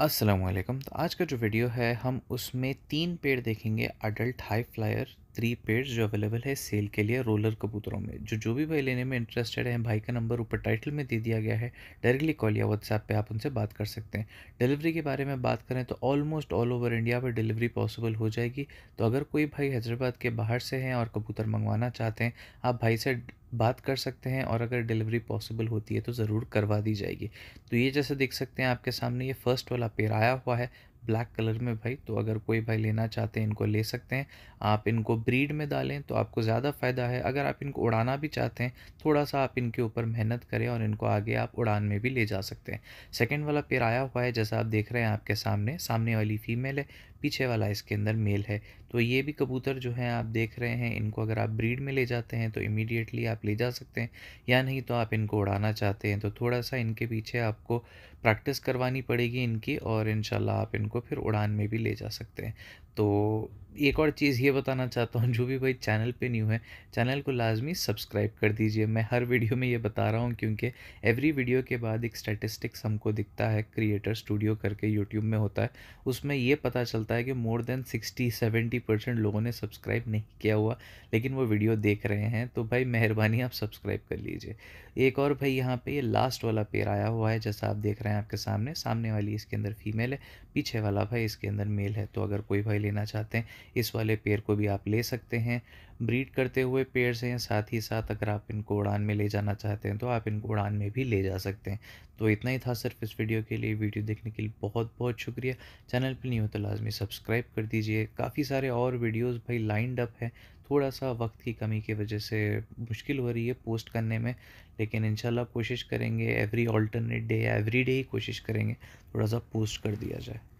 असलम तो आज का जो वीडियो है हम उसमें तीन पेड़ देखेंगे adult high flyer three pads जो अवेलेबल है सेल के लिए रोलर कबूतरों में जो जो भी भाई लेने में इंटरेस्टेड हैं भाई का नंबर ऊपर टाइटल में दे दिया गया है डायरेक्टली कॉल या व्हाट्सएप पे आप उनसे बात कर सकते हैं डिलीवरी के बारे में बात करें तो ऑलमोस्ट ऑल ओवर इंडिया पर डिलीवरी पॉसिबल हो जाएगी तो अगर कोई भाई हैदराबाद के बाहर से हैं और कबूतर मंगवाना चाहते हैं आप भाई से बात कर सकते हैं और अगर डिलीवरी पॉसिबल होती है तो ज़रूर करवा दी जाएगी तो ये जैसे देख सकते हैं आपके सामने ये फर्स्ट वाला पेड़ आया हुआ है ब्लैक कलर में भाई तो अगर कोई भाई लेना चाहते हैं इनको ले सकते हैं आप इनको ब्रीड में डालें तो आपको ज़्यादा फ़ायदा है अगर आप इनको उड़ाना भी चाहते हैं थोड़ा सा आप इनके ऊपर मेहनत करें और इनको आगे आप उड़ान में भी ले जा सकते हैं सेकेंड वाला पेड़ आया हुआ है जैसा आप देख रहे हैं आपके सामने सामने वाली फीमेल है पीछे वाला इसके अंदर मेल है तो ये भी कबूतर जो है आप देख रहे हैं इनको अगर आप ब्रीड में ले जाते हैं तो इमीडिएटली आप ले जा सकते हैं या नहीं तो आप इनको उड़ाना चाहते हैं तो थोड़ा सा इनके पीछे आपको प्रैक्टिस करवानी पड़ेगी इनकी और इन आप इनको फिर उड़ान में भी ले जा सकते हैं तो एक और चीज़ ये बताना चाहता हूँ जो भी भाई चैनल पे न्यू है चैनल को लाजमी सब्सक्राइब कर दीजिए मैं हर वीडियो में ये बता रहा हूँ क्योंकि एवरी वीडियो के बाद एक स्टैटिस्टिक्स हमको दिखता है क्रिएटर स्टूडियो करके यूट्यूब में होता है उसमें ये पता चलता है कि more than sixty seventy percent लोगों ने सब्सक्राइब नहीं किया हुआ लेकिन वो वीडियो देख रहे हैं तो भाई मेहरबानी आप सब्सक्राइब कर लीजिए एक और भाई यहाँ पर ये लास्ट वाला पेड़ आया हुआ है जैसा आप देख रहे हैं आपके सामने सामने वाली इसके अंदर फीमेल है पीछे वाला भाई इसके अंदर मेल है तो अगर कोई भाई लेना चाहते हैं इस वाले पेड़ को भी आप ले सकते हैं ब्रीड करते हुए पेड़ से हैं साथ ही साथ अगर आप इनको उड़ान में ले जाना चाहते हैं तो आप इनको उड़ान में भी ले जा सकते हैं तो इतना ही था सिर्फ इस वीडियो के लिए वीडियो देखने के लिए बहुत बहुत शुक्रिया चैनल पर नहीं हो तो लाजमी सब्सक्राइब कर दीजिए काफ़ी सारे और वीडियोज़ भाई लाइंड अप हैं थोड़ा सा वक्त की कमी की वजह से मुश्किल हो रही है पोस्ट करने में लेकिन इंशाल्लाह कोशिश करेंगे एवरी ऑल्टरनेट डे या एवरी डे ही कोशिश करेंगे थोड़ा सा पोस्ट कर दिया जाए